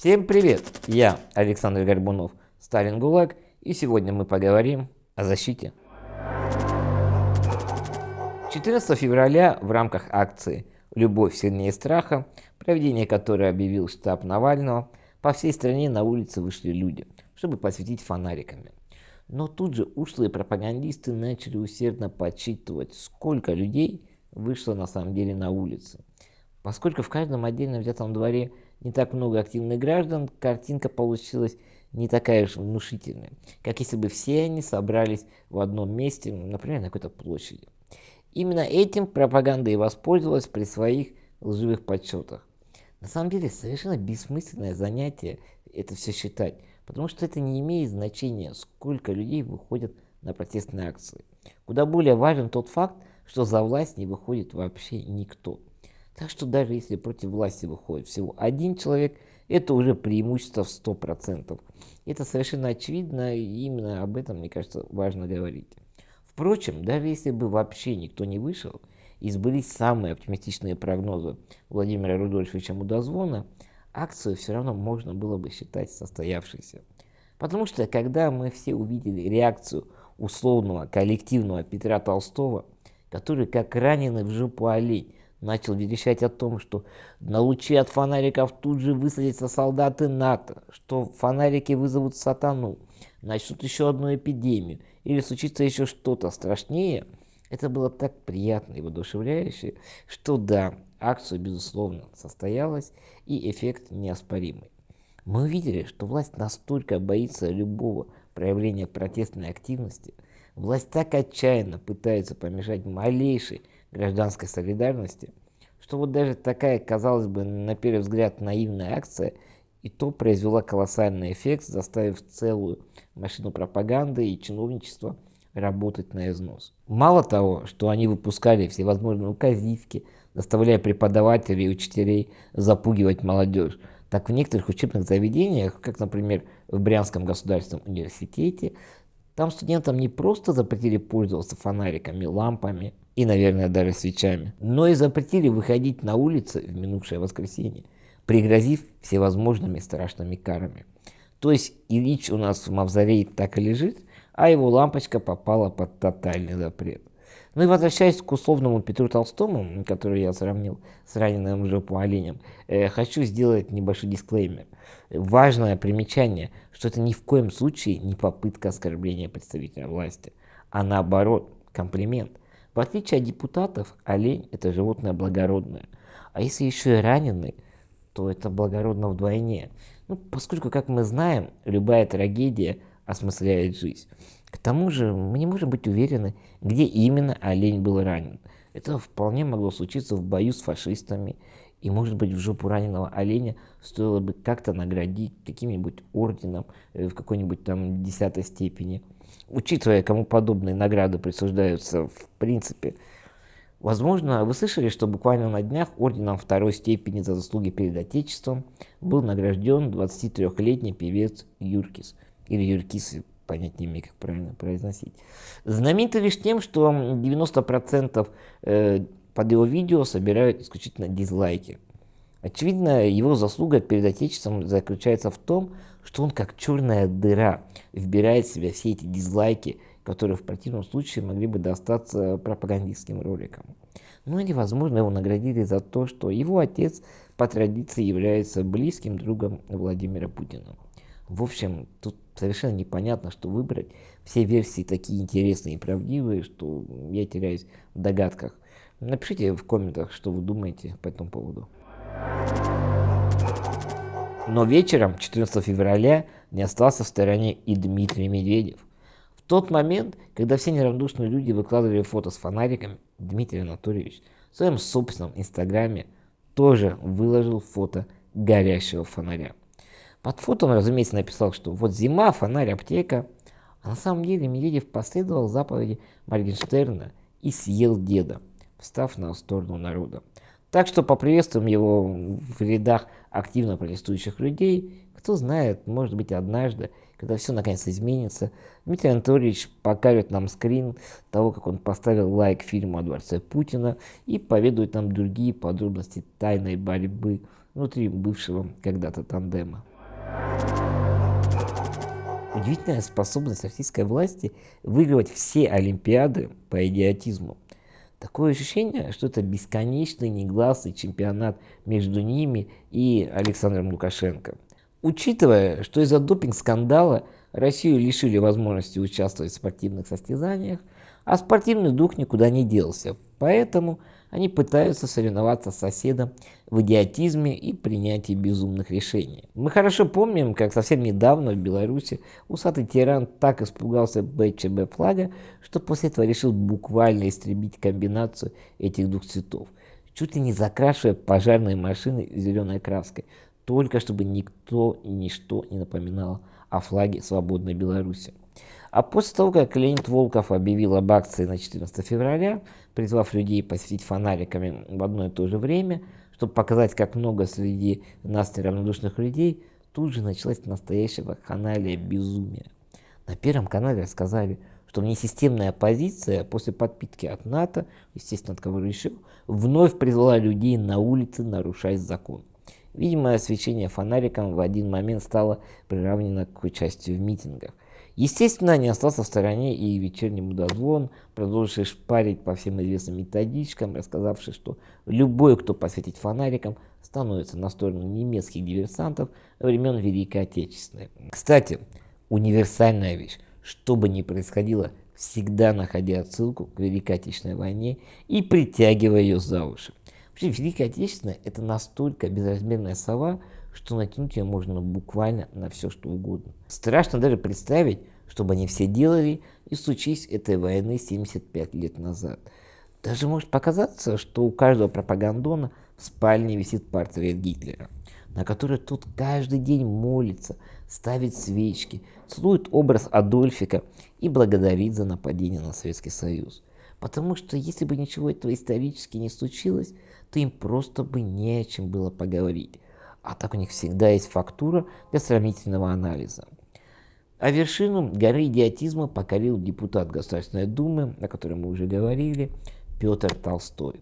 Всем привет! Я Александр Горбунов, Сталин ГУЛАГ, и сегодня мы поговорим о защите. 14 февраля в рамках акции «Любовь сильнее страха», проведение которой объявил штаб Навального, по всей стране на улицы вышли люди, чтобы посветить фонариками. Но тут же ушлые пропагандисты начали усердно подсчитывать, сколько людей вышло на самом деле на улицы. Поскольку в каждом отдельно взятом дворе – не так много активных граждан, картинка получилась не такая же внушительная, как если бы все они собрались в одном месте, ну, например, на какой-то площади. Именно этим пропаганда и воспользовалась при своих лживых подсчетах. На самом деле совершенно бессмысленное занятие это все считать, потому что это не имеет значения, сколько людей выходят на протестные акции. Куда более важен тот факт, что за власть не выходит вообще никто. Так что даже если против власти выходит всего один человек, это уже преимущество в 100%. Это совершенно очевидно, и именно об этом, мне кажется, важно говорить. Впрочем, даже если бы вообще никто не вышел, и сбылись самые оптимистичные прогнозы Владимира Рудольфовича Мудозвона, акцию все равно можно было бы считать состоявшейся. Потому что, когда мы все увидели реакцию условного коллективного Петра Толстого, который, как раненый в жопу олень, начал верещать о том, что на лучи от фонариков тут же высадятся солдаты НАТО, что фонарики вызовут сатану, начнут еще одну эпидемию, или случится еще что-то страшнее, это было так приятно и воодушевляюще, что да, акция, безусловно, состоялась, и эффект неоспоримый. Мы увидели, что власть настолько боится любого проявления протестной активности, власть так отчаянно пытается помешать малейшей гражданской солидарности, что вот даже такая, казалось бы, на первый взгляд наивная акция и то произвела колоссальный эффект, заставив целую машину пропаганды и чиновничество работать на износ. Мало того, что они выпускали всевозможные указивки, заставляя преподавателей и учителей запугивать молодежь, так в некоторых учебных заведениях, как, например, в Брянском государственном университете, там студентам не просто запретили пользоваться фонариками, лампами и, наверное, даже свечами, но и запретили выходить на улицы в минувшее воскресенье, пригрозив всевозможными страшными карами. То есть Ильич у нас в мавзолее так и лежит, а его лампочка попала под тотальный запрет. Ну и возвращаясь к условному Петру Толстому, который я сравнил с раненым жопу оленем, э, хочу сделать небольшой дисклеймер. Важное примечание, что это ни в коем случае не попытка оскорбления представителя власти, а наоборот, комплимент. В отличие от депутатов, олень – это животное благородное. А если еще и раненый, то это благородно вдвойне. Ну, поскольку, как мы знаем, любая трагедия осмысляет жизнь. К тому же мы не можем быть уверены, где именно олень был ранен. Это вполне могло случиться в бою с фашистами, и, может быть, в жопу раненого оленя стоило бы как-то наградить каким-нибудь орденом э, в какой-нибудь там десятой степени. Учитывая, кому подобные награды присуждаются в принципе. Возможно, вы слышали, что буквально на днях орденом второй степени за заслуги перед Отечеством был награжден 23-летний певец Юркис. Или Юркис, понятиями, как правильно произносить. Знаменитый лишь тем, что 90% э, под его видео собирают исключительно дизлайки. Очевидно, его заслуга перед Отечеством заключается в том, что он как черная дыра вбирает в себя все эти дизлайки, которые в противном случае могли бы достаться пропагандистским роликам. Ну или, возможно, его наградили за то, что его отец по традиции является близким другом Владимира Путина. В общем, тут совершенно непонятно, что выбрать. Все версии такие интересные и правдивые, что я теряюсь в догадках. Напишите в комментах, что вы думаете по этому поводу. Но вечером 14 февраля не остался в стороне и Дмитрий Медведев. В тот момент, когда все неравнодушные люди выкладывали фото с фонариками, Дмитрий Анатольевич в своем собственном инстаграме тоже выложил фото горящего фонаря. Под фото он, разумеется, написал, что вот зима, фонарь, аптека. А на самом деле Медведев последовал заповеди Моргенштерна и съел деда, встав на сторону народа. Так что поприветствуем его в рядах активно протестующих людей. Кто знает, может быть, однажды, когда все наконец изменится, Дмитрий Анатольевич покажет нам скрин того, как он поставил лайк фильму о дворце Путина и поведает нам другие подробности тайной борьбы внутри бывшего когда-то тандема. Удивительная способность российской власти выигрывать все Олимпиады по идиотизму. Такое ощущение, что это бесконечный негласный чемпионат между ними и Александром Лукашенко. Учитывая, что из-за допинг-скандала Россию лишили возможности участвовать в спортивных состязаниях, а спортивный дух никуда не делся. Поэтому они пытаются соревноваться с соседом в идиотизме и принятии безумных решений. Мы хорошо помним, как совсем недавно в Беларуси усатый тиран так испугался БЧБ флага, что после этого решил буквально истребить комбинацию этих двух цветов, чуть ли не закрашивая пожарные машины зеленой краской, только чтобы никто и ничто не напоминало о флаге свободной Беларуси. А после того, как Леонид Волков объявил об акции на 14 февраля, призвав людей посветить фонариками в одно и то же время, чтобы показать, как много среди нас неравнодушных людей, тут же началась настоящая вакханалия безумия. На Первом канале рассказали, что внесистемная оппозиция после подпитки от НАТО, естественно, от кого решил, вновь призвала людей на улицы нарушать закон. Видимо, освещение фонариком в один момент стало приравнено к участию в митингах. Естественно, не остался в стороне и вечерний мудозвон, продолживший шпарить по всем известным методичкам, рассказавший, что любой, кто посветит фонариком, становится на сторону немецких диверсантов времен Великой Отечественной. Кстати, универсальная вещь. Что бы ни происходило, всегда находя отсылку к Великой Отечественной войне и притягивая ее за уши. Вообще, Великая Отечественная – это настолько безразмерная сова – что накинуть ее можно буквально на все, что угодно. Страшно даже представить, чтобы они все делали и случись этой войны 75 лет назад. Даже может показаться, что у каждого пропагандона в спальне висит портрет Гитлера, на который тот каждый день молится, ставит свечки, целует образ Адольфика и благодарит за нападение на Советский Союз. Потому что если бы ничего этого исторически не случилось, то им просто бы не о чем было поговорить а так у них всегда есть фактура для сравнительного анализа. А вершину горы идиотизма покорил депутат Государственной Думы, о котором мы уже говорили, Петр Толстой.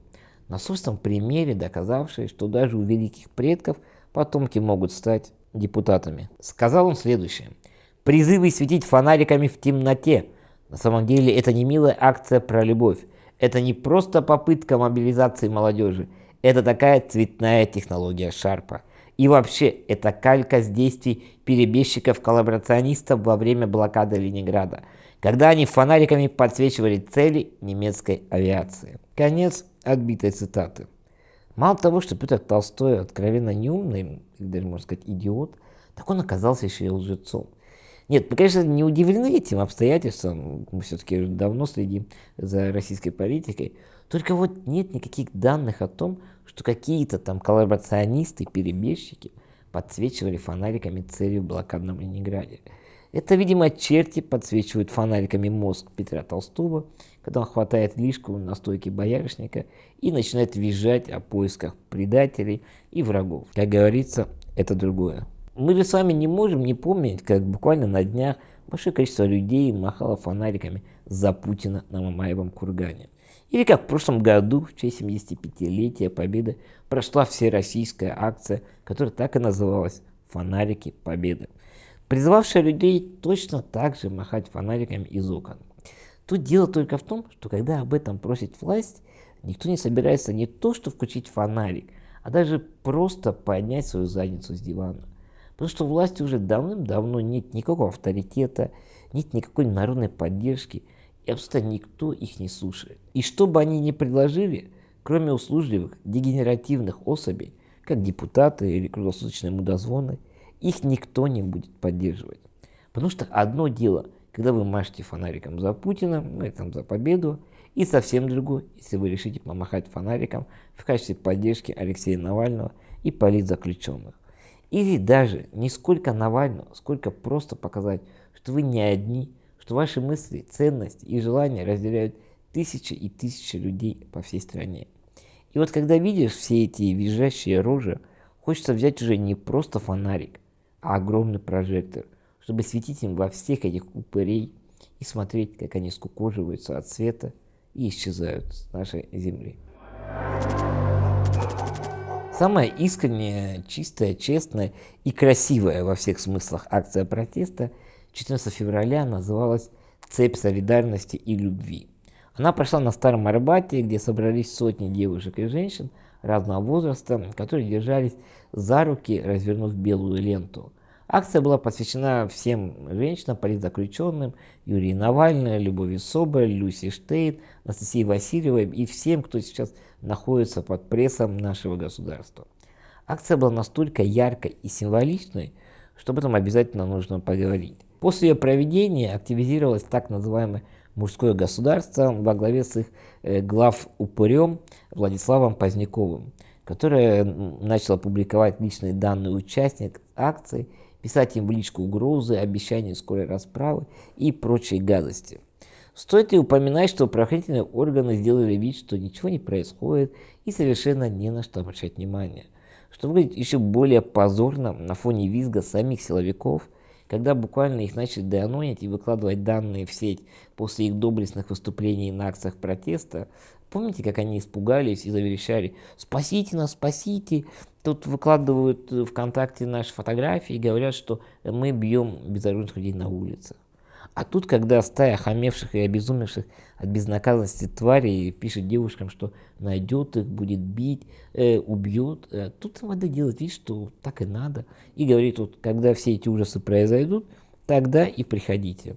На собственном примере доказавший, что даже у великих предков потомки могут стать депутатами. Сказал он следующее. «Призывы светить фонариками в темноте. На самом деле это не милая акция про любовь. Это не просто попытка мобилизации молодежи. Это такая цветная технология Шарпа. И вообще, это калька с действий перебежчиков-коллаборационистов во время блокады Ленинграда, когда они фонариками подсвечивали цели немецкой авиации. Конец отбитой цитаты. Мало того, что Петр Толстой откровенно неумный, даже можно сказать идиот, так он оказался еще и лжецом. Нет, мы, конечно, не удивлены этим обстоятельством, мы все-таки давно следим за российской политикой, только вот нет никаких данных о том, что какие-то там коллаборационисты, перебежчики подсвечивали фонариками целью в блокадном Ленинграде. Это, видимо, черти подсвечивают фонариками мозг Петра Толстого, когда он хватает лишку на стойке боярышника и начинает визжать о поисках предателей и врагов. Как говорится, это другое. Мы же с вами не можем не помнить, как буквально на днях большое количество людей махало фонариками за Путина на Мамаевом кургане. Или как в прошлом году, в честь 75-летия Победы, прошла всероссийская акция, которая так и называлась «Фонарики Победы», призывавшая людей точно так же махать фонариками из окон. Тут дело только в том, что когда об этом просит власть, никто не собирается не то что включить фонарик, а даже просто поднять свою задницу с дивана. Потому что власти уже давным-давно нет никакого авторитета, нет никакой народной поддержки – и абсолютно никто их не слушает. И что бы они ни предложили, кроме услужливых, дегенеративных особей, как депутаты или круглосуточные мудозвоны, их никто не будет поддерживать. Потому что одно дело, когда вы машете фонариком за Путина, ну и там за победу, и совсем другое, если вы решите помахать фонариком в качестве поддержки Алексея Навального и политзаключенных. Или даже не сколько Навального, сколько просто показать, что вы не одни, что ваши мысли, ценности и желания разделяют тысячи и тысячи людей по всей стране. И вот когда видишь все эти визжащие рожи, хочется взять уже не просто фонарик, а огромный прожектор, чтобы светить им во всех этих упырей и смотреть, как они скукоживаются от света и исчезают с нашей Земли. Самая искренняя, чистая, честная и красивая во всех смыслах акция протеста – 14 февраля называлась «Цепь солидарности и любви». Она прошла на Старом Арбате, где собрались сотни девушек и женщин разного возраста, которые держались за руки, развернув белую ленту. Акция была посвящена всем женщинам, политзаключенным, Юрии Навальной, Любови Соболь, Люси Штейн, Анастасии Васильевой и всем, кто сейчас находится под прессом нашего государства. Акция была настолько яркой и символичной, что об этом обязательно нужно поговорить. После ее проведения активизировалось так называемое мужское государство во главе с их э, глав упырем Владиславом Поздняковым, которое начало публиковать личные данные участников акции, писать им в личку угрозы, обещания скорой расправы и прочие гадости. Стоит ли упоминать, что правоохранительные органы сделали вид, что ничего не происходит и совершенно не на что обращать внимание, что выглядит еще более позорно на фоне визга самих силовиков – когда буквально их начали деанонить и выкладывать данные в сеть после их доблестных выступлений на акциях протеста, Помните, как они испугались и заверещали «Спасите нас, спасите!» Тут выкладывают ВКонтакте наши фотографии и говорят, что мы бьем безоружных людей на улице. А тут, когда стая хамевших и обезумевших от безнаказанности тварей пишет девушкам, что найдет их, будет бить, э, убьет, э, тут надо делать вид, что так и надо. И говорит, вот когда все эти ужасы произойдут, тогда и приходите.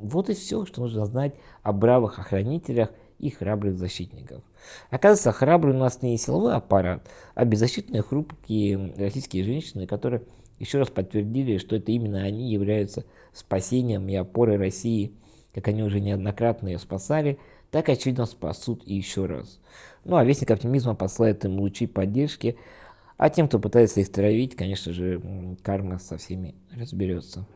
Вот и все, что нужно знать о бравых охранителях и храбрых защитников. Оказывается, храбрый у нас не силовой аппарат, а беззащитные хрупкие российские женщины, которые еще раз подтвердили, что это именно они являются спасением и опорой России, как они уже неоднократно ее спасали, так, очевидно, спасут и еще раз. Ну а вестник оптимизма послает им лучи поддержки, а тем, кто пытается их травить, конечно же, карма со всеми разберется.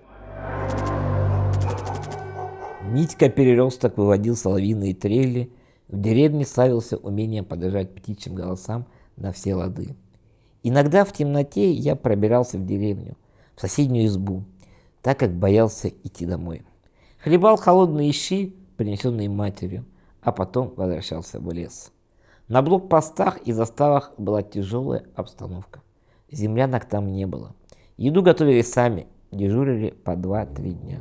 Митька Переросток выводил соловьиные трели, в деревне славился умением подражать птичьим голосам на все лады. Иногда в темноте я пробирался в деревню, в соседнюю избу, так как боялся идти домой. Хлебал холодные щи, принесенные матерью, а потом возвращался в лес. На блокпостах и заставах была тяжелая обстановка. Землянок там не было. Еду готовили сами, дежурили по 2-3 дня.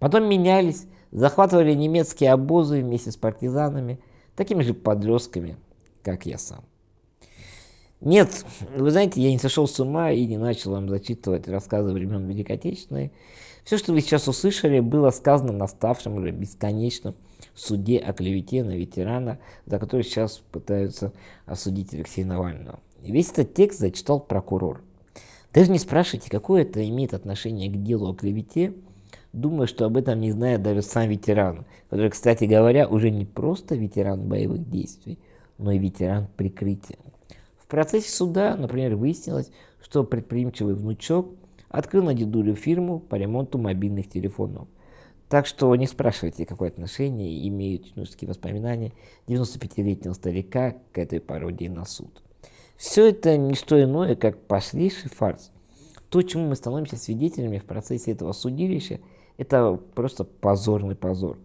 Потом менялись, захватывали немецкие обозы вместе с партизанами, такими же подростками, как я сам. Нет, вы знаете, я не сошел с ума и не начал вам зачитывать рассказы времен Великой Отечественной. Все, что вы сейчас услышали, было сказано наставшим уже бесконечном суде о клевете на ветерана, за который сейчас пытаются осудить Алексея Навального. И весь этот текст зачитал прокурор. Даже не спрашивайте, какое это имеет отношение к делу о клевете, думаю, что об этом не знает даже сам ветеран, который, кстати говоря, уже не просто ветеран боевых действий, но и ветеран прикрытия процессе суда, например, выяснилось, что предприимчивый внучок открыл на дедулю фирму по ремонту мобильных телефонов. Так что не спрашивайте, какое отношение имеют юношеские воспоминания 95-летнего старика к этой пародии на суд. Все это не что иное, как пошлейший фарс. То, чему мы становимся свидетелями в процессе этого судилища, это просто позорный позор.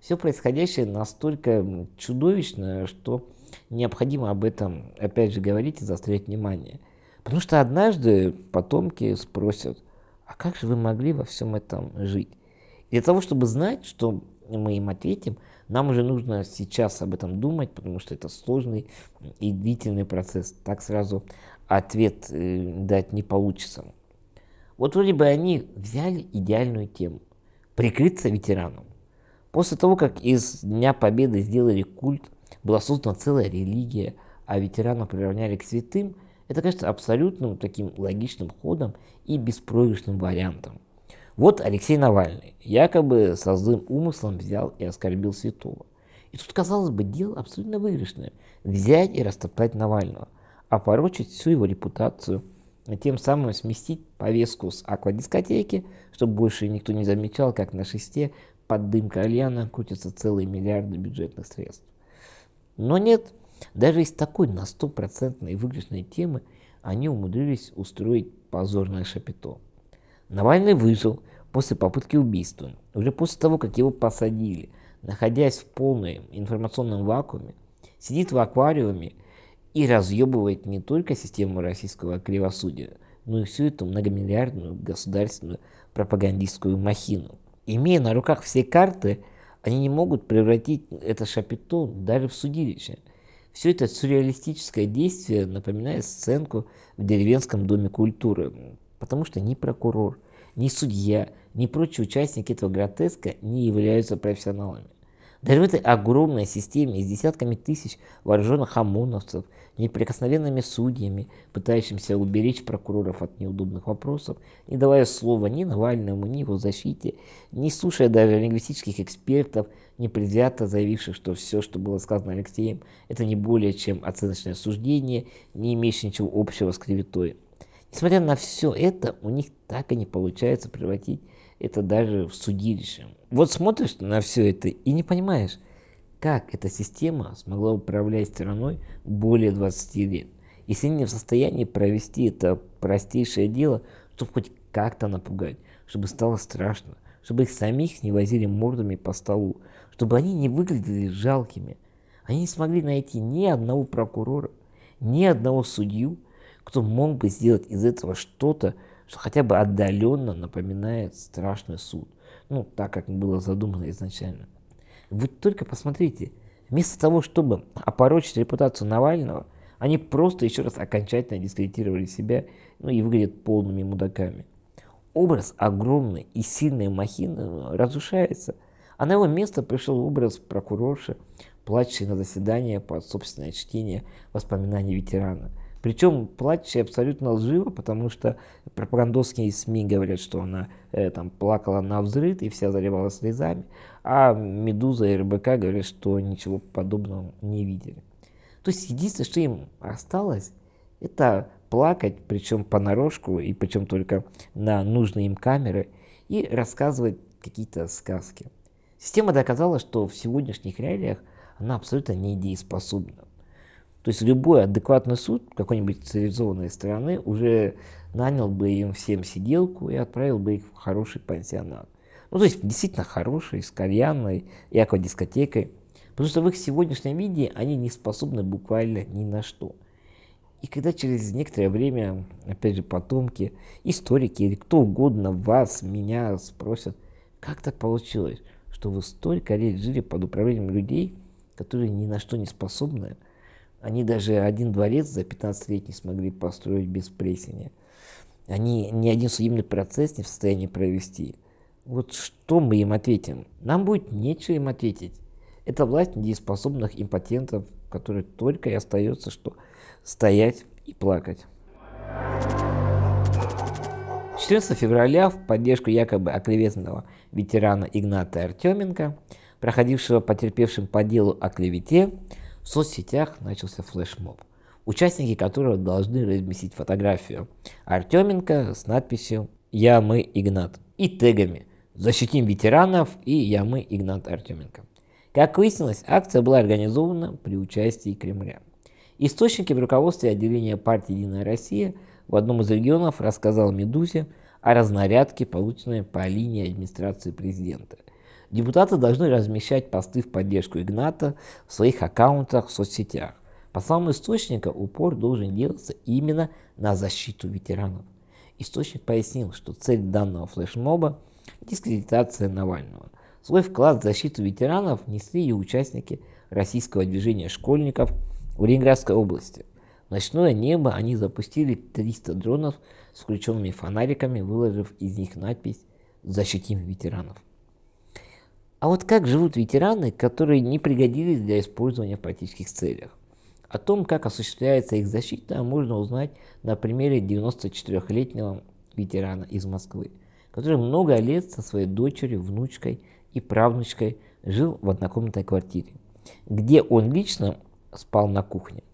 Все происходящее настолько чудовищно, что необходимо об этом, опять же, говорить и заострять внимание. Потому что однажды потомки спросят, а как же вы могли во всем этом жить? И для того, чтобы знать, что мы им ответим, нам уже нужно сейчас об этом думать, потому что это сложный и длительный процесс. Так сразу ответ э, дать не получится. Вот вроде бы они взяли идеальную тему – прикрыться ветераном. После того, как из Дня Победы сделали культ – была создана целая религия, а ветеранов приравняли к святым, это кажется абсолютным таким логичным ходом и беспроигрышным вариантом. Вот Алексей Навальный якобы со злым умыслом взял и оскорбил святого. И тут, казалось бы, дело абсолютно выигрышное – взять и растоптать Навального, опорочить а всю его репутацию, тем самым сместить повестку с аквадискотеки, чтобы больше никто не замечал, как на шесте под дым кальяна крутятся целые миллиарды бюджетных средств. Но нет, даже из такой на стопроцентной выигрышной темы они умудрились устроить позорное шапито. Навальный выжил после попытки убийства, уже после того, как его посадили, находясь в полном информационном вакууме, сидит в аквариуме и разъебывает не только систему российского кривосудия, но и всю эту многомиллиардную государственную пропагандистскую махину. Имея на руках все карты – они не могут превратить это шапито даже в судилище. Все это сюрреалистическое действие напоминает сценку в деревенском доме культуры, потому что ни прокурор, ни судья, ни прочие участники этого гротеска не являются профессионалами. Даже в этой огромной системе с десятками тысяч вооруженных ОМОНовцев, неприкосновенными судьями, пытающимися уберечь прокуроров от неудобных вопросов, не давая слова ни Навальному, ни его защите, не слушая даже лингвистических экспертов, непредвзято заявивших, что все, что было сказано Алексеем, это не более чем оценочное суждение, не имеющее ничего общего с кривитой. Несмотря на все это, у них так и не получается превратить это даже в судилище. Вот смотришь на все это и не понимаешь, как эта система смогла управлять страной более 20 лет, если не в состоянии провести это простейшее дело, чтобы хоть как-то напугать, чтобы стало страшно, чтобы их самих не возили мордами по столу, чтобы они не выглядели жалкими. Они не смогли найти ни одного прокурора, ни одного судью, кто мог бы сделать из этого что-то, что хотя бы отдаленно напоминает страшный суд. Ну, так как было задумано изначально. Вы только посмотрите, вместо того, чтобы опорочить репутацию Навального, они просто еще раз окончательно дискредитировали себя ну, и выглядят полными мудаками. Образ огромной и сильной махины ну, разрушается, а на его место пришел образ прокурорши, плачущей на заседание под собственное чтение воспоминаний ветерана – причем плачь абсолютно лживо, потому что пропагандовские СМИ говорят, что она э, там плакала на взрыв и вся заливалась слезами, а «Медуза» и РБК говорят, что ничего подобного не видели. То есть единственное, что им осталось, это плакать, причем понарошку, и причем только на нужные им камеры, и рассказывать какие-то сказки. Система доказала, что в сегодняшних реалиях она абсолютно недееспособна. То есть любой адекватный суд какой-нибудь цивилизованной страны уже нанял бы им всем сиделку и отправил бы их в хороший пансионат. Ну, то есть действительно хороший, с кальянной и аквадискотекой. Потому что в их сегодняшнем виде они не способны буквально ни на что. И когда через некоторое время, опять же, потомки, историки или кто угодно вас, меня спросят, как так получилось, что вы столько лет жили под управлением людей, которые ни на что не способны, они даже один дворец за 15 лет не смогли построить без плесени. Они ни один судебный процесс не в состоянии провести. Вот что мы им ответим? Нам будет нечего им ответить. Это власть недееспособных импотентов, которые только и остается, что стоять и плакать. 14 февраля в поддержку якобы оклеветанного ветерана Игната Артеменко, проходившего потерпевшим по делу о клевете, в соцсетях начался флешмоб, участники которого должны разместить фотографию Артеменко с надписью «Я мы Игнат» и тегами «Защитим ветеранов» и «Я мы Игнат Артеменко». Как выяснилось, акция была организована при участии Кремля. Источники в руководстве отделения партии «Единая Россия» в одном из регионов рассказал «Медузе» о разнарядке, полученной по линии администрации президента – Депутаты должны размещать посты в поддержку Игната в своих аккаунтах в соцсетях. По словам источника, упор должен делаться именно на защиту ветеранов. Источник пояснил, что цель данного флешмоба – дискредитация Навального. Свой вклад в защиту ветеранов внесли и участники российского движения школьников в Ленинградской области. В ночное небо они запустили 300 дронов с включенными фонариками, выложив из них надпись «Защитим ветеранов». А вот как живут ветераны, которые не пригодились для использования в практических целях? О том, как осуществляется их защита, можно узнать на примере 94-летнего ветерана из Москвы, который много лет со своей дочерью, внучкой и правнучкой жил в однокомнатной квартире, где он лично спал на кухне.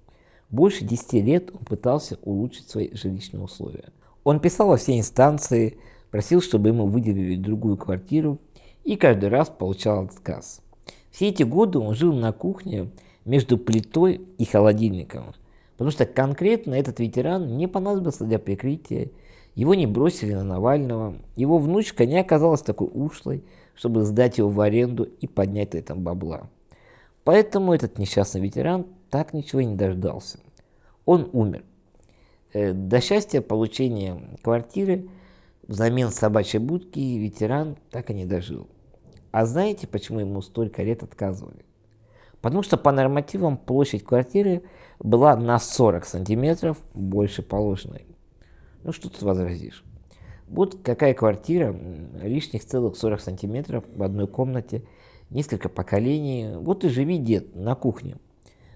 Больше 10 лет он пытался улучшить свои жилищные условия. Он писал во все инстанции, просил, чтобы ему выделили другую квартиру, и каждый раз получал отказ. Все эти годы он жил на кухне между плитой и холодильником, потому что конкретно этот ветеран не понадобился для прикрытия, его не бросили на Навального, его внучка не оказалась такой ушлой, чтобы сдать его в аренду и поднять на этом бабла. Поэтому этот несчастный ветеран так ничего и не дождался. Он умер. Э, до счастья получения квартиры взамен собачьей будки ветеран так и не дожил. А знаете, почему ему столько лет отказывали? Потому что по нормативам площадь квартиры была на 40 сантиметров больше положенной. Ну что тут возразишь? Вот какая квартира, лишних целых 40 сантиметров в одной комнате, несколько поколений, вот и живи дед на кухне.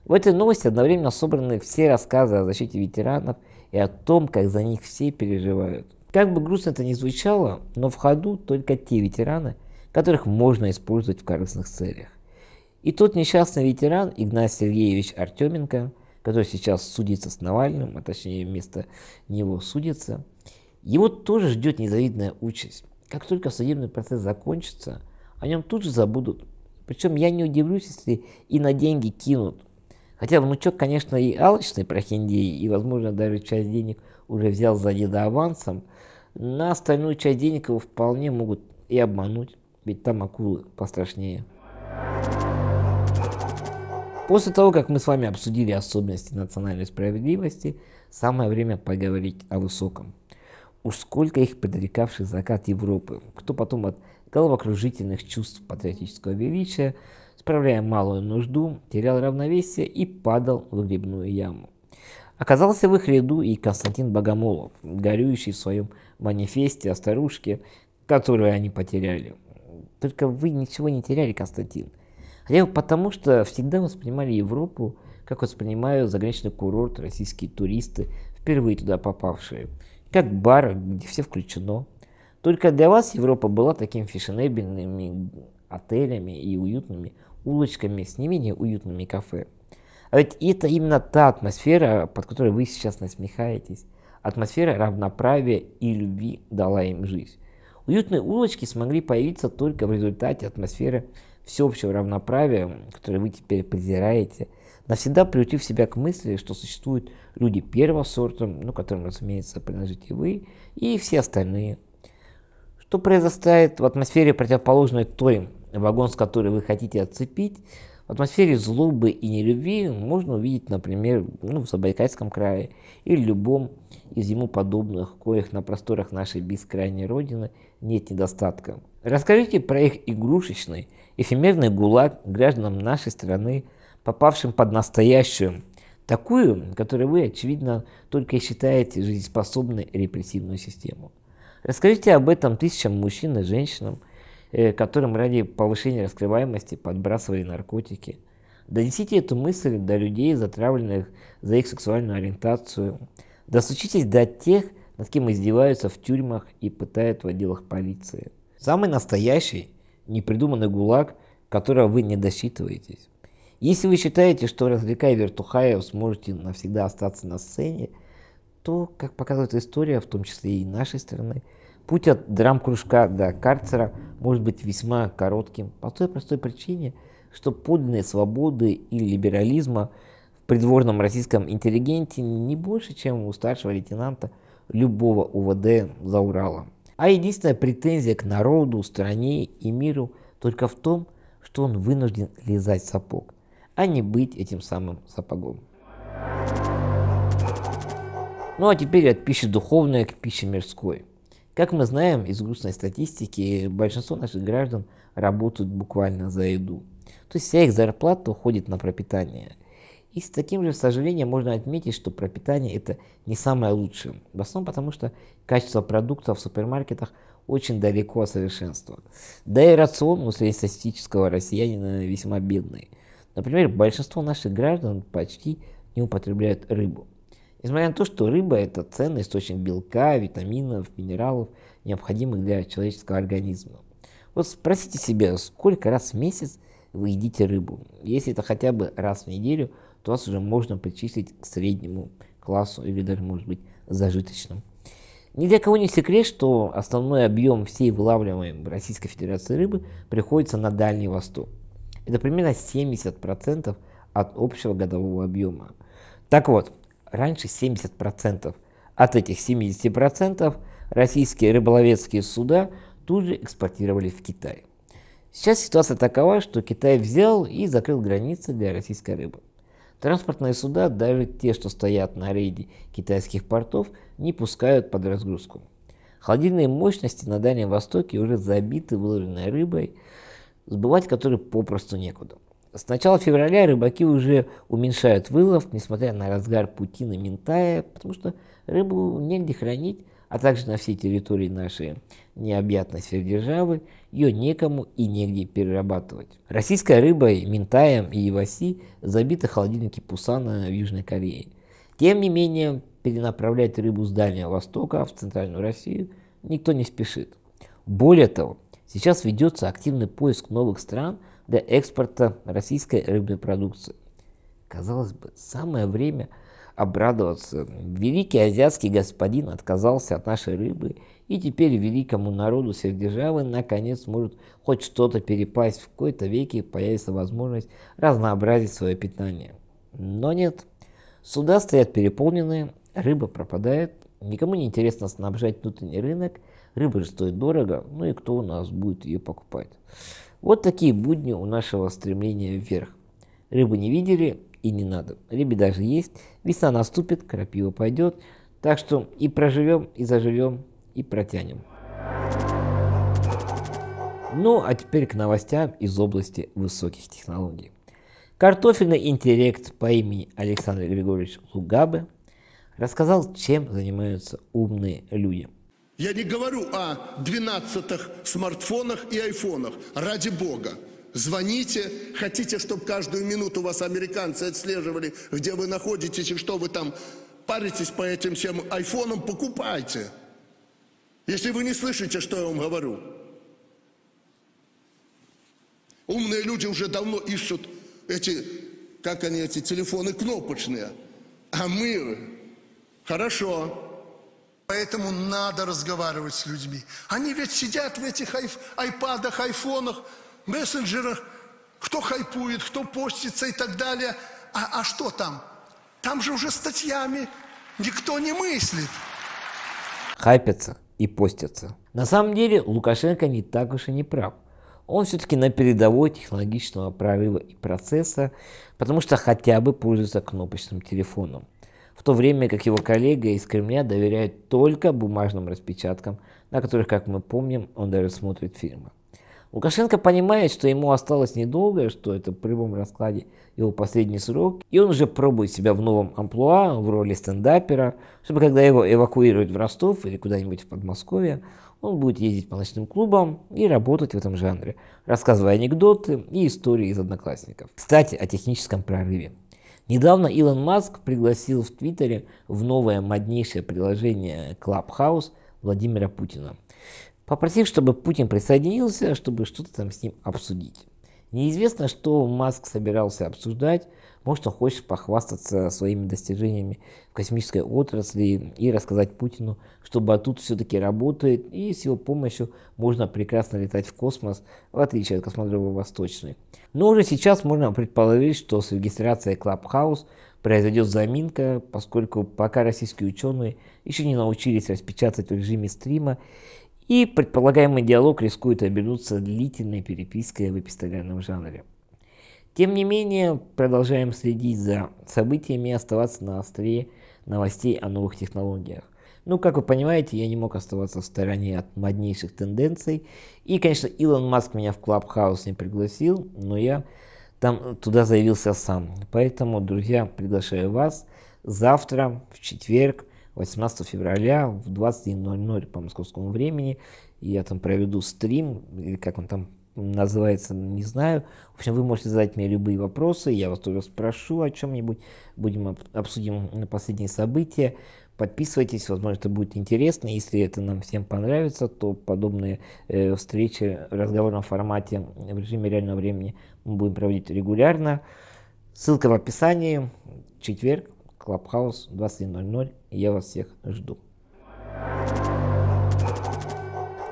В этой новости одновременно собраны все рассказы о защите ветеранов и о том, как за них все переживают. Как бы грустно это ни звучало, но в ходу только те ветераны, которых можно использовать в корыстных целях. И тот несчастный ветеран Игнат Сергеевич Артеменко, который сейчас судится с Навальным, а точнее вместо него судится, его тоже ждет незавидная участь. Как только судебный процесс закончится, о нем тут же забудут. Причем я не удивлюсь, если и на деньги кинут. Хотя внучок, конечно, и алочный прохиндей, и, возможно, даже часть денег уже взял за деда авансом, на остальную часть денег его вполне могут и обмануть ведь там акулы пострашнее. После того, как мы с вами обсудили особенности национальной справедливости, самое время поговорить о высоком. Уж сколько их предрекавших закат Европы, кто потом от головокружительных чувств патриотического величия, справляя малую нужду, терял равновесие и падал в грибную яму. Оказался в их ряду и Константин Богомолов, горюющий в своем манифесте о старушке, которую они потеряли. Только вы ничего не теряли, Константин. Хотя бы потому, что всегда воспринимали Европу, как воспринимаю заграничный курорт российские туристы, впервые туда попавшие, как бар, где все включено. Только для вас Европа была такими фешенебельными отелями и уютными улочками с не менее уютными кафе. А ведь это именно та атмосфера, под которой вы сейчас насмехаетесь. Атмосфера равноправия и любви дала им жизнь. Уютные улочки смогли появиться только в результате атмосферы всеобщего равноправия, которое вы теперь презираете, навсегда приютив себя к мысли, что существуют люди первого сорта, ну, которым, разумеется, принадлежите вы, и все остальные. Что произрастает в атмосфере, противоположной той, вагон, с которой вы хотите отцепить, в атмосфере злобы и нелюбви можно увидеть, например, ну, в Забайкальском крае или любом из ему подобных, коих на просторах нашей бескрайней Родины нет недостатка. Расскажите про их игрушечный, эфемерный гулаг гражданам нашей страны, попавшим под настоящую, такую, которую вы, очевидно, только и считаете жизнеспособной репрессивную систему. Расскажите об этом тысячам мужчин и женщинам, э, которым ради повышения раскрываемости подбрасывали наркотики. Донесите эту мысль до людей, затравленных за их сексуальную ориентацию, Достучитесь до тех, над кем издеваются в тюрьмах и пытают в отделах полиции. Самый настоящий, непридуманный гулаг, которого вы не досчитываетесь. Если вы считаете, что развлекая Вертухаев сможете навсегда остаться на сцене, то, как показывает история, в том числе и нашей страны, путь от драм-кружка до карцера может быть весьма коротким по той простой причине, что подлинной свободы и либерализма – придворном российском интеллигенте не больше, чем у старшего лейтенанта любого УВД за Уралом. А единственная претензия к народу, стране и миру только в том, что он вынужден лизать сапог, а не быть этим самым сапогом. Ну а теперь от пищи духовной к пище мирской. Как мы знаем из грустной статистики, большинство наших граждан работают буквально за еду. То есть вся их зарплата уходит на пропитание. И с таким же сожалением можно отметить, что пропитание это не самое лучшее. В основном потому, что качество продуктов в супермаркетах очень далеко от совершенства. Да и рацион у среднестатистического россиянина весьма бедный. Например, большинство наших граждан почти не употребляют рыбу. Несмотря на то, что рыба – это ценный источник белка, витаминов, минералов, необходимых для человеческого организма. Вот спросите себя, сколько раз в месяц вы едите рыбу? Если это хотя бы раз в неделю – вас уже можно причислить к среднему классу или даже может быть зажиточным. Ни для кого не секрет, что основной объем всей вылавливаемой Российской Федерации рыбы приходится на Дальний Восток. Это примерно 70% от общего годового объема. Так вот, раньше 70%. От этих 70% российские рыболовецкие суда тут же экспортировали в Китай. Сейчас ситуация такова, что Китай взял и закрыл границы для российской рыбы. Транспортные суда, даже те, что стоят на рейде китайских портов, не пускают под разгрузку. Холодильные мощности на Дальнем Востоке уже забиты выловленной рыбой, сбывать которой попросту некуда. С начала февраля рыбаки уже уменьшают вылов, несмотря на разгар пути на ментая, потому что рыбу негде хранить, а также на всей территории нашей необъятность державы ее некому и негде перерабатывать. Российской рыбой, ментаем и иваси забиты холодильники Пусана в Южной Корее. Тем не менее, перенаправлять рыбу с Дальнего Востока в Центральную Россию никто не спешит. Более того, сейчас ведется активный поиск новых стран для экспорта российской рыбной продукции. Казалось бы, самое время обрадоваться. Великий азиатский господин отказался от нашей рыбы и теперь великому народу всех державы наконец может хоть что-то перепасть в какой-то веке, появится возможность разнообразить свое питание. Но нет, суда стоят переполненные, рыба пропадает, никому не интересно снабжать внутренний рынок, рыба же стоит дорого, ну и кто у нас будет ее покупать. Вот такие будни у нашего стремления вверх. Рыбы не видели и не надо. Рыбе даже есть, весна наступит, крапива пойдет, так что и проживем, и заживем и протянем. Ну а теперь к новостям из области высоких технологий. Картофельный интеллект по имени Александр Григорьевич Лугабе рассказал, чем занимаются умные люди. Я не говорю о 12-х смартфонах и айфонах, ради бога. Звоните, хотите, чтобы каждую минуту вас американцы отслеживали, где вы находитесь и что вы там паритесь по этим всем айфонам, покупайте если вы не слышите, что я вам говорю. Умные люди уже давно ищут эти, как они, эти телефоны кнопочные. А мы, хорошо. Поэтому надо разговаривать с людьми. Они ведь сидят в этих айф, айпадах, айфонах, мессенджерах. Кто хайпует, кто постится и так далее. А, а что там? Там же уже статьями. Никто не мыслит. Хайпится и постятся. На самом деле Лукашенко не так уж и не прав. Он все-таки на передовой технологичного прорыва и процесса, потому что хотя бы пользуется кнопочным телефоном, в то время как его коллега из Кремля доверяет только бумажным распечаткам, на которых, как мы помним, он даже смотрит фильмы. Лукашенко понимает, что ему осталось недолго, что это при любом раскладе его последний срок, и он уже пробует себя в новом амплуа, в роли стендапера, чтобы когда его эвакуируют в Ростов или куда-нибудь в Подмосковье, он будет ездить по ночным клубам и работать в этом жанре, рассказывая анекдоты и истории из одноклассников. Кстати, о техническом прорыве. Недавно Илон Маск пригласил в Твиттере в новое моднейшее приложение Clubhouse Владимира Путина – попросив, чтобы Путин присоединился, чтобы что-то там с ним обсудить. Неизвестно, что Маск собирался обсуждать, может он хочет похвастаться своими достижениями в космической отрасли и рассказать Путину, чтобы батут все-таки работает и с его помощью можно прекрасно летать в космос, в отличие от космодрома Восточный. Но уже сейчас можно предположить, что с регистрацией Clubhouse произойдет заминка, поскольку пока российские ученые еще не научились распечатать в режиме стрима и предполагаемый диалог рискует обернуться длительной перепиской в эпистолярном жанре. Тем не менее, продолжаем следить за событиями и оставаться на острие новостей о новых технологиях. Ну, как вы понимаете, я не мог оставаться в стороне от моднейших тенденций. И, конечно, Илон Маск меня в Клабхаус не пригласил, но я там туда заявился сам. Поэтому, друзья, приглашаю вас завтра, в четверг, 18 февраля в 21.00 по московскому времени. я там проведу стрим, или как он там называется, не знаю. В общем, вы можете задать мне любые вопросы, я вас тоже спрошу о чем-нибудь, будем обсудим последние события. Подписывайтесь, возможно, это будет интересно. Если это нам всем понравится, то подобные э, встречи в разговорном формате в режиме реального времени мы будем проводить регулярно. Ссылка в описании. Четверг, Клабхаус 21.00. Я вас всех жду. А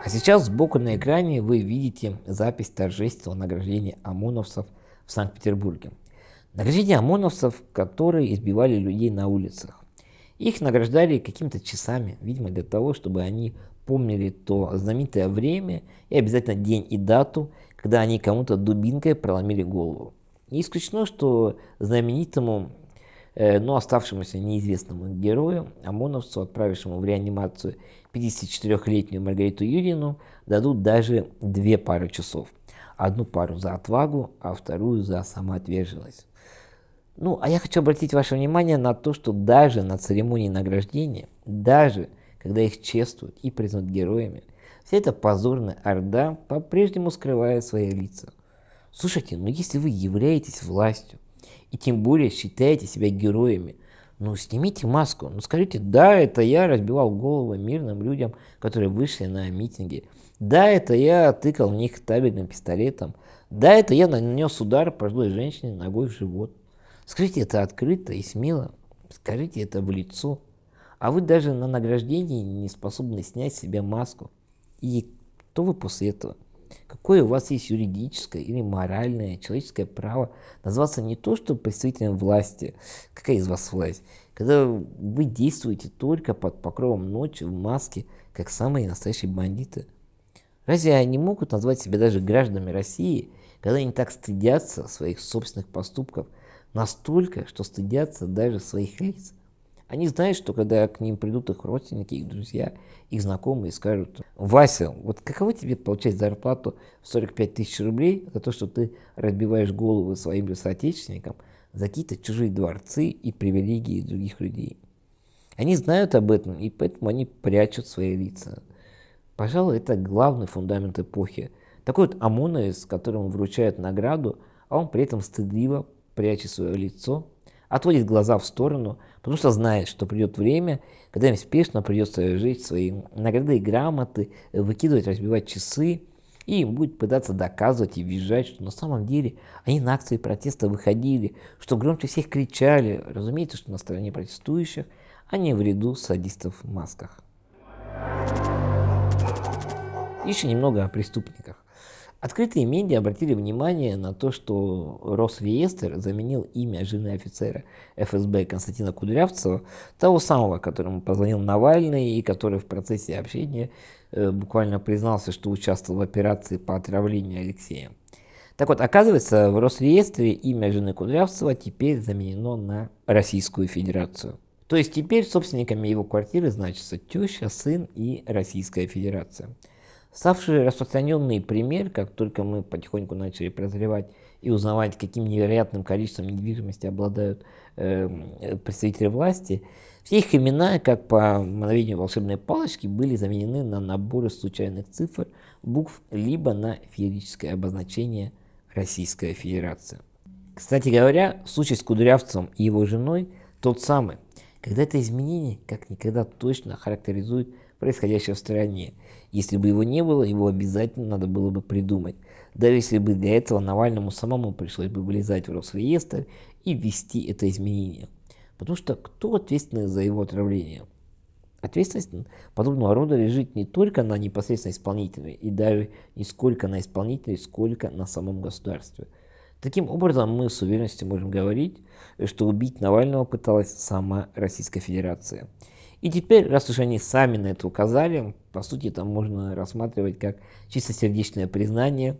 сейчас сбоку на экране вы видите запись торжественного награждения ОМОНовцев в Санкт-Петербурге. Награждение ОМОНовцев, которые избивали людей на улицах. Их награждали какими-то часами, видимо, для того, чтобы они помнили то знаменитое время и обязательно день и дату, когда они кому-то дубинкой проломили голову. Не исключено, что знаменитому Э, но оставшемуся неизвестному герою, ОМОНовцу, отправившему в реанимацию 54-летнюю Маргариту Юрину, дадут даже две пары часов. Одну пару за отвагу, а вторую за самоотверженность. Ну, а я хочу обратить ваше внимание на то, что даже на церемонии награждения, даже когда их чествуют и признают героями, вся эта позорная орда по-прежнему скрывает свои лица. Слушайте, ну если вы являетесь властью, и тем более считаете себя героями. Ну, снимите маску. Ну, скажите, да, это я разбивал головы мирным людям, которые вышли на митинги. Да, это я тыкал в них табельным пистолетом. Да, это я нанес удар пожилой женщине ногой в живот. Скажите это открыто и смело. Скажите это в лицо. А вы даже на награждении не способны снять себе маску. И кто вы после этого? Какое у вас есть юридическое или моральное, человеческое право назваться не то, что представителем власти, какая из вас власть, когда вы действуете только под покровом ночи в маске, как самые настоящие бандиты? Разве они могут назвать себя даже гражданами России, когда они так стыдятся своих собственных поступков, настолько, что стыдятся даже своих лиц? Они знают, что когда к ним придут их родственники, их друзья, их знакомые, скажут, Вася, вот каково тебе получать зарплату в 45 тысяч рублей за то, что ты разбиваешь головы своим же соотечественникам за какие-то чужие дворцы и привилегии других людей? Они знают об этом, и поэтому они прячут свои лица. Пожалуй, это главный фундамент эпохи. Такой вот ОМОНовец, которому вручают награду, а он при этом стыдливо прячет свое лицо отводит глаза в сторону, потому что знает, что придет время, когда им спешно придется жить свои награды и грамоты, выкидывать, разбивать часы, и будет пытаться доказывать и визжать, что на самом деле они на акции протеста выходили, что громче всех кричали, разумеется, что на стороне протестующих, а не в ряду садистов в масках. Еще немного о преступниках. Открытые медиа обратили внимание на то, что Росреестр заменил имя жены офицера ФСБ Константина Кудрявцева, того самого, которому позвонил Навальный и который в процессе общения э, буквально признался, что участвовал в операции по отравлению Алексея. Так вот, оказывается, в Росреестре имя жены Кудрявцева теперь заменено на Российскую Федерацию. То есть теперь собственниками его квартиры значатся теща, сын и Российская Федерация. Ставший распространенный пример, как только мы потихоньку начали прозревать и узнавать, каким невероятным количеством недвижимости обладают э, представители власти, все их имена, как по мановению волшебной палочки, были заменены на наборы случайных цифр, букв, либо на феерическое обозначение Российская Федерация. Кстати говоря, случай с Кудрявцем и его женой тот самый, когда это изменение как никогда точно характеризует происходящего в стране. Если бы его не было, его обязательно надо было бы придумать. Даже если бы для этого Навальному самому пришлось бы вылезать в Росреестр и ввести это изменение. Потому что кто ответственный за его отравление? Ответственность подобного рода лежит не только на непосредственно исполнителе, и даже не сколько на исполнителе, сколько на самом государстве. Таким образом, мы с уверенностью можем говорить, что убить Навального пыталась сама Российская Федерация. И теперь, раз уж они сами на это указали, по сути, это можно рассматривать как чистосердечное признание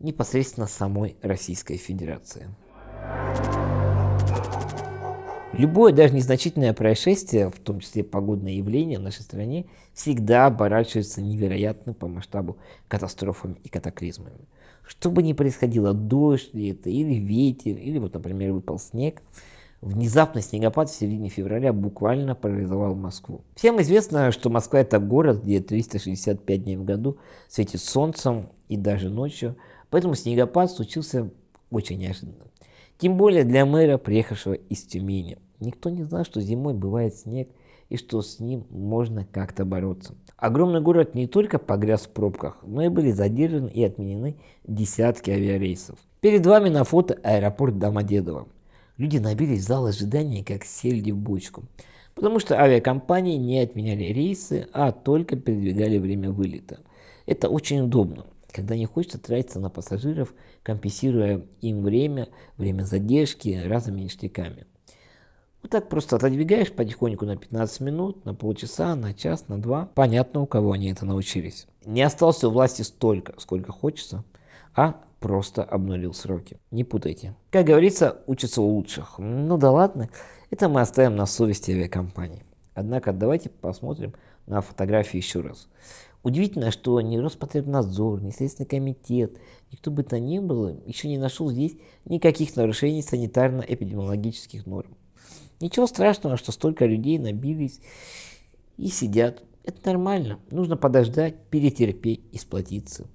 непосредственно самой Российской Федерации. Любое, даже незначительное происшествие, в том числе погодное явление в нашей стране, всегда оборачивается невероятно по масштабу катастрофами и катаклизмами. Что бы ни происходило, дождь ли это, или ветер, или вот, например, выпал снег – Внезапный снегопад в середине февраля буквально парализовал Москву. Всем известно, что Москва – это город, где 365 дней в году светит солнцем и даже ночью, поэтому снегопад случился очень неожиданно. Тем более для мэра, приехавшего из Тюмени. Никто не знал, что зимой бывает снег и что с ним можно как-то бороться. Огромный город не только погряз в пробках, но и были задержаны и отменены десятки авиарейсов. Перед вами на фото аэропорт Домодедово. Люди набились в зал ожидания, как сельди в бочку. Потому что авиакомпании не отменяли рейсы, а только передвигали время вылета. Это очень удобно, когда не хочется тратиться на пассажиров, компенсируя им время, время задержки разными ништяками. Вот так просто отодвигаешь потихоньку на 15 минут, на полчаса, на час, на два. Понятно, у кого они это научились. Не осталось у власти столько, сколько хочется, а просто обнулил сроки. Не путайте. Как говорится, учатся у лучших. Ну да ладно, это мы оставим на совести авиакомпании. Однако давайте посмотрим на фотографии еще раз. Удивительно, что ни Роспотребнадзор, ни Следственный комитет, никто бы то ни было, еще не нашел здесь никаких нарушений санитарно-эпидемиологических норм. Ничего страшного, что столько людей набились и сидят. Это нормально. Нужно подождать, перетерпеть и сплотиться.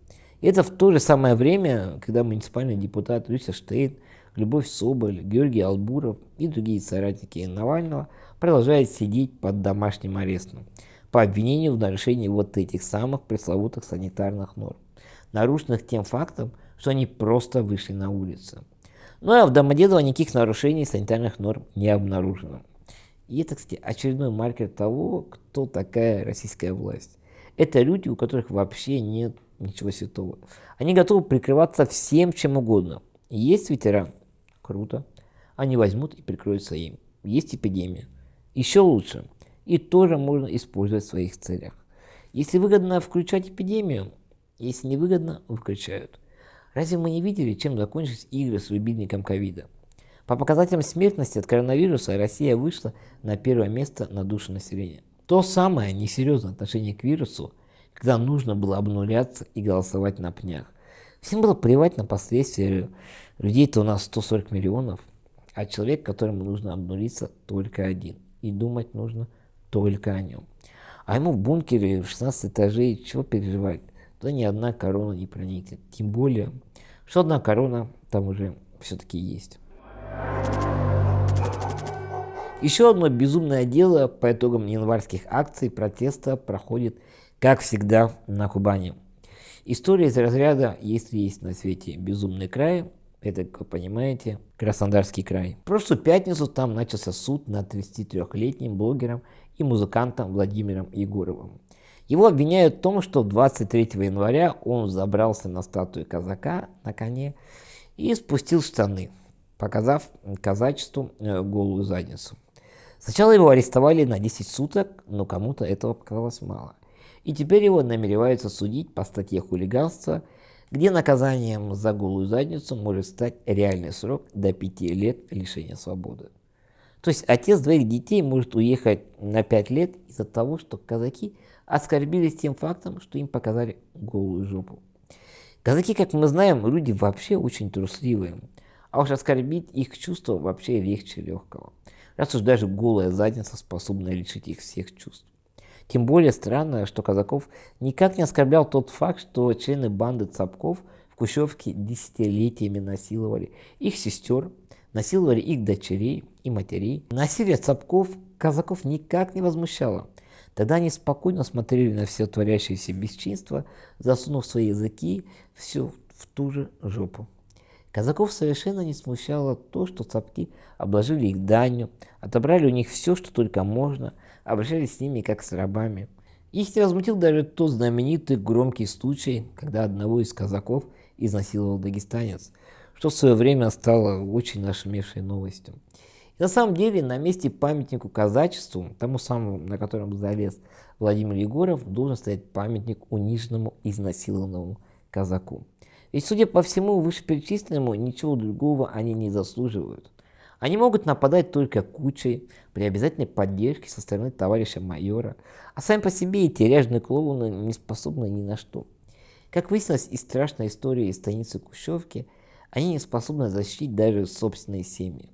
Это в то же самое время, когда муниципальный депутат Люся Штейн, Любовь Соболь, Георгий Албуров и другие соратники Навального продолжают сидеть под домашним арестом по обвинению в нарушении вот этих самых пресловутых санитарных норм, нарушенных тем фактом, что они просто вышли на улицу. ну, а в Домодедово никаких нарушений санитарных норм не обнаружено. И это, кстати, очередной маркер того, кто такая российская власть. Это люди, у которых вообще нет ничего святого. Они готовы прикрываться всем, чем угодно. Есть ветеран? Круто. Они возьмут и прикроются им. Есть эпидемия? Еще лучше. И тоже можно использовать в своих целях. Если выгодно включать эпидемию, если невыгодно, выключают. Разве мы не видели, чем закончились игры с любимником ковида? По показателям смертности от коронавируса Россия вышла на первое место на душу населения. То самое несерьезное отношение к вирусу – когда нужно было обнуляться и голосовать на пнях. Всем было плевать на последствия. Людей-то у нас 140 миллионов, а человек, которому нужно обнулиться, только один. И думать нужно только о нем. А ему в бункере в 16 этажей чего переживать? то ни одна корона не проникнет. Тем более, что одна корона там уже все-таки есть. Еще одно безумное дело по итогам январских акций протеста проходит как всегда на Кубани. История из разряда «Если есть на свете безумный край», это, как вы понимаете, Краснодарский край. В прошлую пятницу там начался суд над 33-летним блогером и музыкантом Владимиром Егоровым. Его обвиняют в том, что 23 января он забрался на статую казака на коне и спустил штаны, показав казачеству э, голую задницу. Сначала его арестовали на 10 суток, но кому-то этого показалось мало и теперь его намереваются судить по статье хулиганства, где наказанием за голую задницу может стать реальный срок до 5 лет лишения свободы. То есть отец двоих детей может уехать на 5 лет из-за того, что казаки оскорбились тем фактом, что им показали голую жопу. Казаки, как мы знаем, люди вообще очень трусливые, а уж оскорбить их чувства вообще легче легкого, раз уж даже голая задница способна лишить их всех чувств. Тем более странно, что казаков никак не оскорблял тот факт, что члены банды Цапков в Кущевке десятилетиями насиловали их сестер, насиловали их дочерей и матерей. Насилие Цапков казаков никак не возмущало. Тогда они спокойно смотрели на все творящееся бесчинство, засунув свои языки все в ту же жопу. Казаков совершенно не смущало то, что цапки обложили их данью, отобрали у них все, что только можно, обращались с ними как с рабами. Их не возмутил даже тот знаменитый громкий случай, когда одного из казаков изнасиловал дагестанец, что в свое время стало очень нашумевшей новостью. И на самом деле на месте памятнику казачеству, тому самому, на котором залез Владимир Егоров, должен стоять памятник униженному изнасилованному казаку. Ведь, судя по всему вышеперечисленному, ничего другого они не заслуживают. Они могут нападать только кучей, при обязательной поддержке со стороны товарища майора, а сами по себе эти ряжные клоуны не способны ни на что. Как выяснилось из страшной истории из станицы Кущевки, они не способны защитить даже собственные семьи.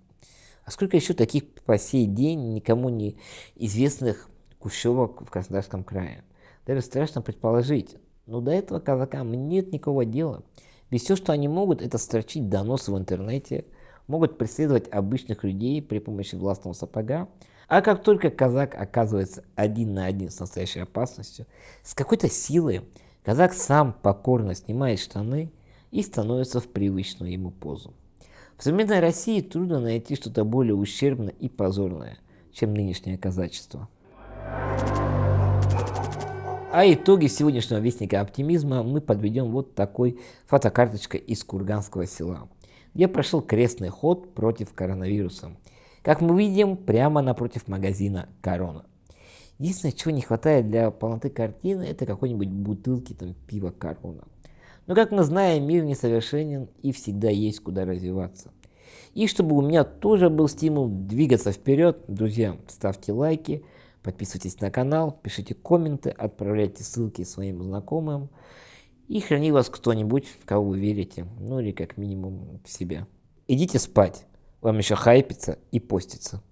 А сколько еще таких по сей день никому не известных кущевок в Краснодарском крае? Даже страшно предположить, но до этого казакам нет никакого дела. Ведь все, что они могут, это строчить доносы в интернете – могут преследовать обычных людей при помощи властного сапога, а как только казак оказывается один на один с настоящей опасностью, с какой-то силой казак сам покорно снимает штаны и становится в привычную ему позу. В современной России трудно найти что-то более ущербное и позорное, чем нынешнее казачество. А итоги сегодняшнего вестника оптимизма мы подведем вот такой фотокарточкой из Курганского села где прошел крестный ход против коронавируса. Как мы видим, прямо напротив магазина «Корона». Единственное, чего не хватает для полноты картины, это какой-нибудь бутылки там пива «Корона». Но, как мы знаем, мир несовершенен и всегда есть куда развиваться. И чтобы у меня тоже был стимул двигаться вперед, друзья, ставьте лайки, подписывайтесь на канал, пишите комменты, отправляйте ссылки своим знакомым. И храни вас кто-нибудь, кого вы верите, ну или как минимум в себя. Идите спать, вам еще хайпиться и поститься.